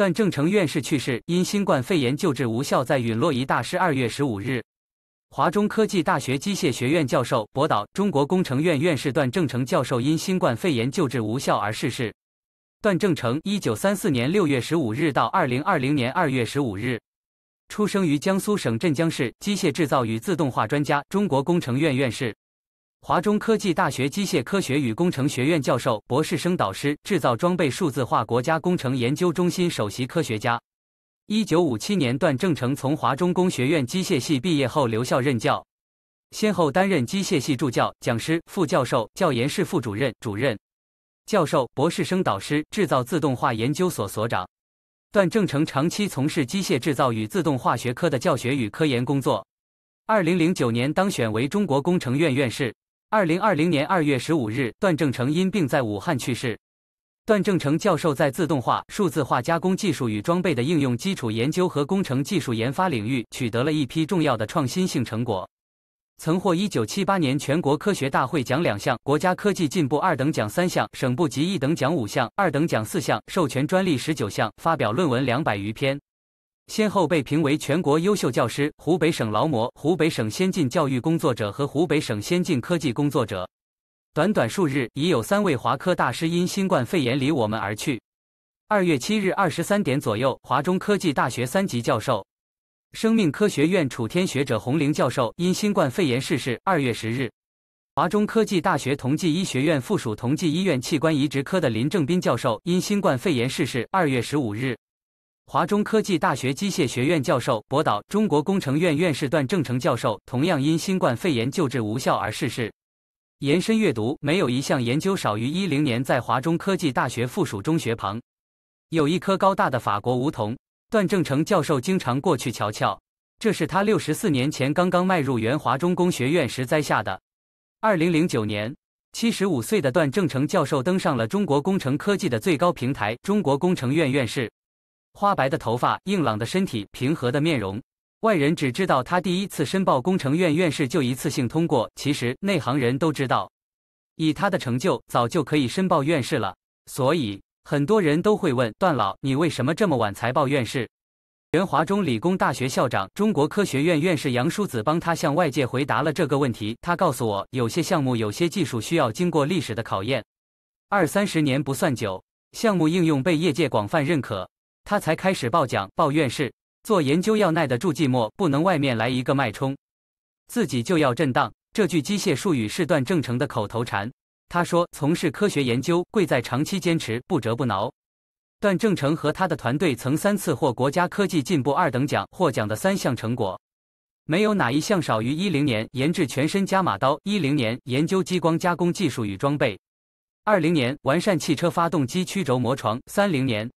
段正成院士去世，因新冠肺炎救治无效，在陨落仪大师。二月十五日，华中科技大学机械学院教授、博导，中国工程院院士段正成教授因新冠肺炎救治无效而逝世。段正成，一九三四年六月十五日到二零二零年二月十五日，出生于江苏省镇江市，机械制造与自动化专家，中国工程院院士。华中科技大学机械科学与工程学院教授、博士生导师，制造装备数字化国家工程研究中心首席科学家。一九五七年，段正成从华中工学院机械系毕业后留校任教，先后担任机械系助教、讲师、副教授、教研室副主任、主任、教授、博士生导师，制造自动化研究所所长。段正成长期从事机械制造与自动化学科的教学与科研工作。二零零九年当选为中国工程院院士。二零二零年二月十五日，段正成因病在武汉去世。段正成教授在自动化、数字化加工技术与装备的应用基础研究和工程技术研发领域取得了一批重要的创新性成果，曾获一九七八年全国科学大会奖两项、国家科技进步二等奖三项、省部级一等奖五项、二等奖四项，授权专利十九项，发表论文两百余篇。先后被评为全国优秀教师、湖北省劳模、湖北省先进教育工作者和湖北省先进科技工作者。短短数日，已有三位华科大师因新冠肺炎离我们而去。二月七日二十三点左右，华中科技大学三级教授、生命科学院楚天学者洪玲教授因新冠肺炎逝世。二月十日，华中科技大学同济医学院附属同济医院器官移植科的林正斌教授因新冠肺炎逝世。二月十五日。华中科技大学机械学院教授、博导、中国工程院院士段正成教授同样因新冠肺炎救治无效而逝世。延伸阅读：没有一项研究少于一零年。在华中科技大学附属中学旁，有一棵高大的法国梧桐。段正成教授经常过去瞧瞧，这是他六十四年前刚刚迈入原华中工学院时栽下的。二零零九年，七十五岁的段正成教授登上了中国工程科技的最高平台——中国工程院院士。花白的头发，硬朗的身体，平和的面容，外人只知道他第一次申报工程院院士就一次性通过。其实内行人都知道，以他的成就，早就可以申报院士了。所以很多人都会问段老：“你为什么这么晚才报院士？”原华中理工大学校长、中国科学院院士杨叔子帮他向外界回答了这个问题。他告诉我，有些项目、有些技术需要经过历史的考验，二三十年不算久，项目应用被业界广泛认可。他才开始报奖，抱怨是，做研究要耐得住寂寞，不能外面来一个脉冲，自己就要震荡。这句机械术语是段正成的口头禅。他说，从事科学研究贵在长期坚持，不折不挠。段正成和他的团队曾三次获国家科技进步二等奖，获奖的三项成果，没有哪一项少于一零年研制全身伽马刀，一零年研究激光加工技术与装备，二零年完善汽车发动机曲轴磨床，三零年。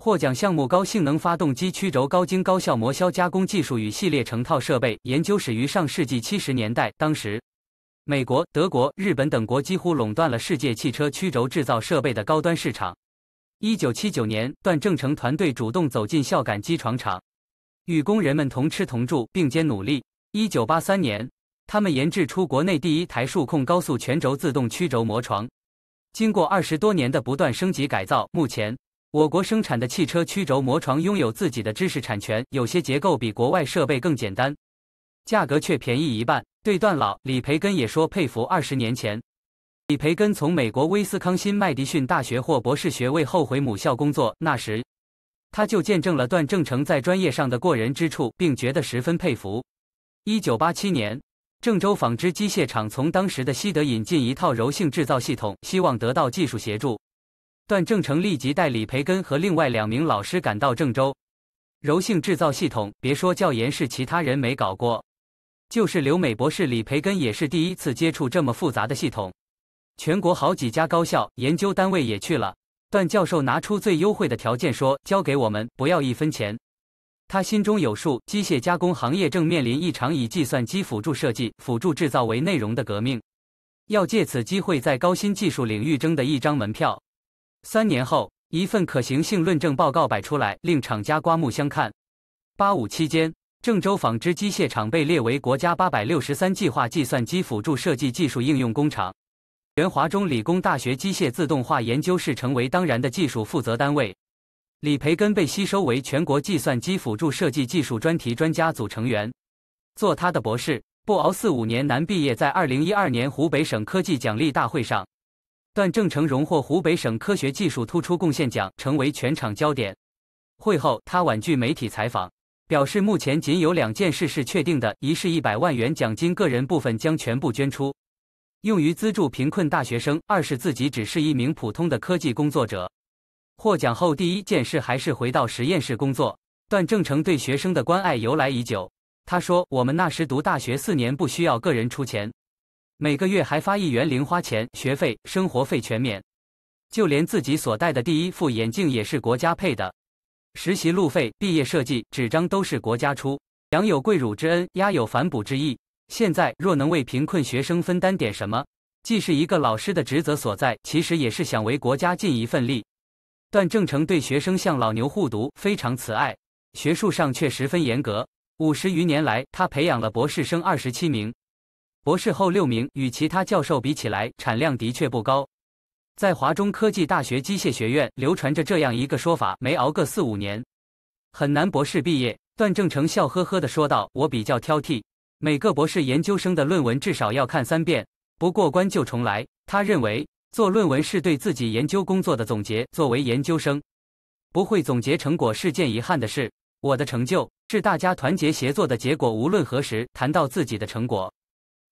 获奖项目高性能发动机曲轴高精高效磨削加工技术与系列成套设备研究始于上世纪七十年代，当时美国、德国、日本等国几乎垄断了世界汽车曲轴制造设备的高端市场。一九七九年，段正成团队主动走进孝感机床厂，与工人们同吃同住，并肩努力。一九八三年，他们研制出国内第一台数控高速全轴自动曲轴磨床。经过二十多年的不断升级改造，目前。我国生产的汽车曲轴磨床拥有自己的知识产权，有些结构比国外设备更简单，价格却便宜一半。对段老，李培根也说佩服。二十年前，李培根从美国威斯康辛麦迪逊大学获博士学位后回母校工作，那时他就见证了段正成在专业上的过人之处，并觉得十分佩服。一九八七年，郑州纺织机械厂从当时的西德引进一套柔性制造系统，希望得到技术协助。段正成立即带李培根和另外两名老师赶到郑州。柔性制造系统，别说教研室其他人没搞过，就是刘美博士、李培根也是第一次接触这么复杂的系统。全国好几家高校研究单位也去了。段教授拿出最优惠的条件，说：“交给我们，不要一分钱。”他心中有数，机械加工行业正面临一场以计算机辅助设计、辅助制造为内容的革命，要借此机会在高新技术领域争得一张门票。三年后，一份可行性论证报告摆出来，令厂家刮目相看。八五期间，郑州纺织机械厂被列为国家八百六十三计划计算机辅助设计技术应用工厂，原华中理工大学机械自动化研究室成为当然的技术负责单位。李培根被吸收为全国计算机辅助设计技术专题专家组成员，做他的博士，不熬四五年难毕业。在二零一二年湖北省科技奖励大会上。段正成荣获湖北省科学技术突出贡献奖，成为全场焦点。会后，他婉拒媒体采访，表示目前仅有两件事是确定的：一是一百万元奖金个人部分将全部捐出，用于资助贫困大学生；二是自己只是一名普通的科技工作者。获奖后第一件事还是回到实验室工作。段正成对学生的关爱由来已久，他说：“我们那时读大学四年不需要个人出钱。”每个月还发一元零花钱，学费、生活费全免，就连自己所戴的第一副眼镜也是国家配的。实习路费、毕业设计纸张都是国家出。羊有跪乳之恩，鸦有反哺之义。现在若能为贫困学生分担点什么，既是一个老师的职责所在，其实也是想为国家尽一份力。段正成对学生像老牛护犊，非常慈爱，学术上却十分严格。五十余年来，他培养了博士生二十七名。博士后六名与其他教授比起来，产量的确不高。在华中科技大学机械学院流传着这样一个说法：没熬个四五年，很难博士毕业。段正成笑呵呵地说道：“我比较挑剔，每个博士研究生的论文至少要看三遍，不过关就重来。”他认为做论文是对自己研究工作的总结。作为研究生，不会总结成果是件遗憾的事。我的成就是大家团结协作的结果。无论何时谈到自己的成果。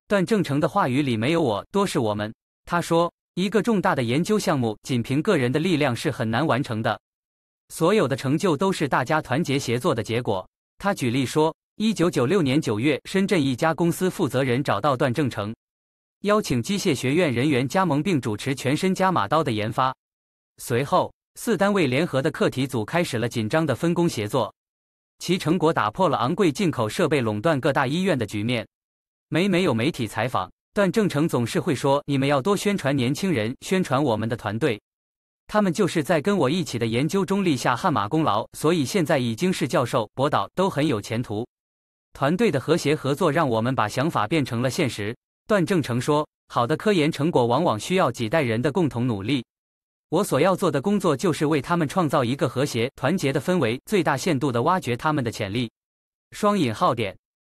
段正成的话语里没有“我”，多是我们。他说：“一个重大的研究项目，仅凭个人的力量是很难完成的，所有的成就都是大家团结协作的结果。”他举例说：“1996 年9月，深圳一家公司负责人找到段正成，邀请机械学院人员加盟，并主持全身伽马刀的研发。随后，四单位联合的课题组开始了紧张的分工协作，其成果打破了昂贵进口设备垄断各大医院的局面。”每每有媒体采访，段正成总是会说：“你们要多宣传年轻人，宣传我们的团队。他们就是在跟我一起的研究中立下汗马功劳，所以现在已经是教授、博导，都很有前途。团队的和谐合作，让我们把想法变成了现实。”段正成说：“好的科研成果往往需要几代人的共同努力。我所要做的工作，就是为他们创造一个和谐团结的氛围，最大限度的挖掘他们的潜力。”双引号点。